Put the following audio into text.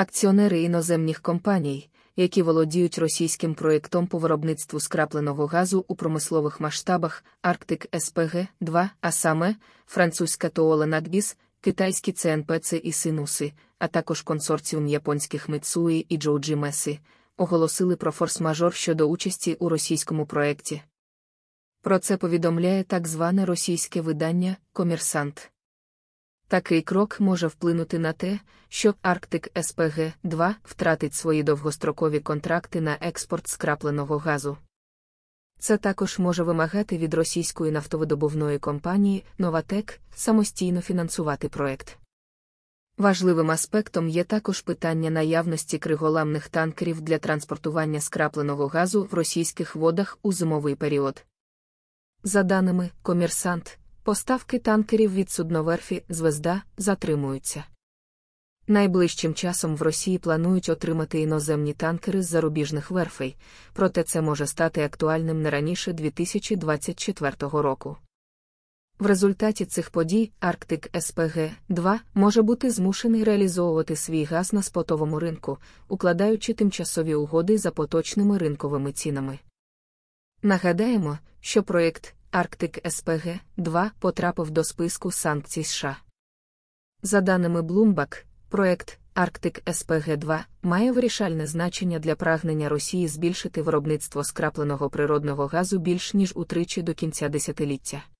Акціонери іноземних компаній, які володіють російським проєктом по виробництву скрапленого газу у промислових масштабах Арктик СПГ 2, а саме французька Тоола Надбіс, китайські ЦНПЦ і Синуси, а також консорціум японських Мицуї і Джоуджі Меси, оголосили про форс-мажор щодо участі у російському проєкті. Про це повідомляє так зване російське видання Комірсант. Такий крок може вплинути на те, що Арктик СПГ 2 втратить свої довгострокові контракти на експорт скрапленого газу. Це також може вимагати від російської нафтовидобувної компанії Новатек самостійно фінансувати проект. Важливим аспектом є також питання наявності криголамних танкерів для транспортування скрапленого газу в російських водах у зимовий період. За даними комерсант, Поставки танкерів від судноверфі Звезда затримуються. Найближчим часом в Росії планують отримати іноземні танкери з зарубіжних верфей, проте це може стати актуальним не раніше 2024 року. В результаті цих подій Арктик СПГ 2 може бути змушений реалізовувати свій газ на спотовому ринку, укладаючи тимчасові угоди за поточними ринковими цінами. Нагадаємо, що проєкт Арктик СПГ 2 потрапив до списку санкцій США. За даними Bloomberg, проект Арктик СПГ 2 має вирішальне значення для прагнення Росії збільшити виробництво скрапленого природного газу більш ніж утричі до кінця десятиліття.